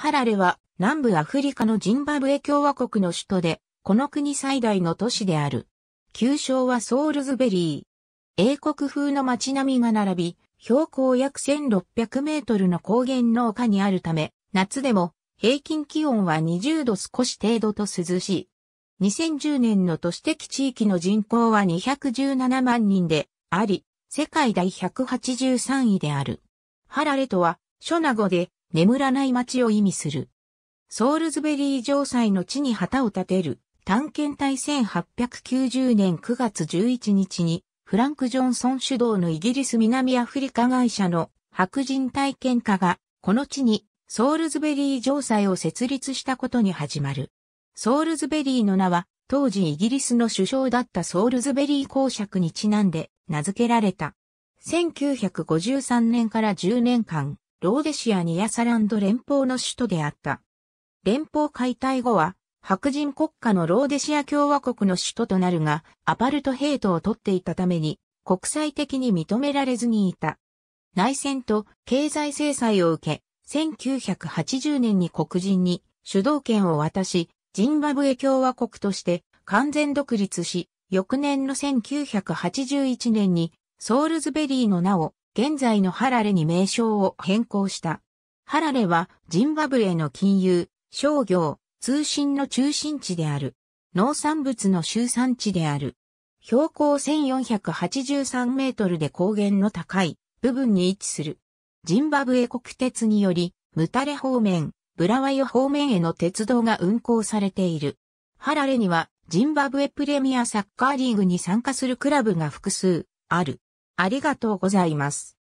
ハラレは南部アフリカのジンバブエ共和国の首都で、この国最大の都市である。旧称はソールズベリー。英国風の街並みが並び、標高約1600メートルの高原農家にあるため、夏でも平均気温は20度少し程度と涼しい。2010年の都市的地域の人口は217万人であり、世界第183位である。ハラレとは、ショナ語で、眠らない街を意味する。ソールズベリー城塞の地に旗を立てる探検隊1890年9月11日にフランク・ジョンソン主導のイギリス南アフリカ会社の白人体験家がこの地にソールズベリー城塞を設立したことに始まる。ソールズベリーの名は当時イギリスの首相だったソールズベリー公爵にちなんで名付けられた。1953年から10年間、ローデシアニアサランド連邦の首都であった。連邦解体後は、白人国家のローデシア共和国の首都となるが、アパルトヘイトを取っていたために、国際的に認められずにいた。内戦と経済制裁を受け、1980年に黒人に主導権を渡し、ジンバブエ共和国として完全独立し、翌年の1981年にソールズベリーの名を現在のハラレに名称を変更した。ハラレはジンバブエの金融、商業、通信の中心地である。農産物の集産地である。標高1483メートルで高原の高い部分に位置する。ジンバブエ国鉄により、ムタレ方面、ブラワヨ方面への鉄道が運行されている。ハラレにはジンバブエプレミアサッカーリーグに参加するクラブが複数ある。ありがとうございます。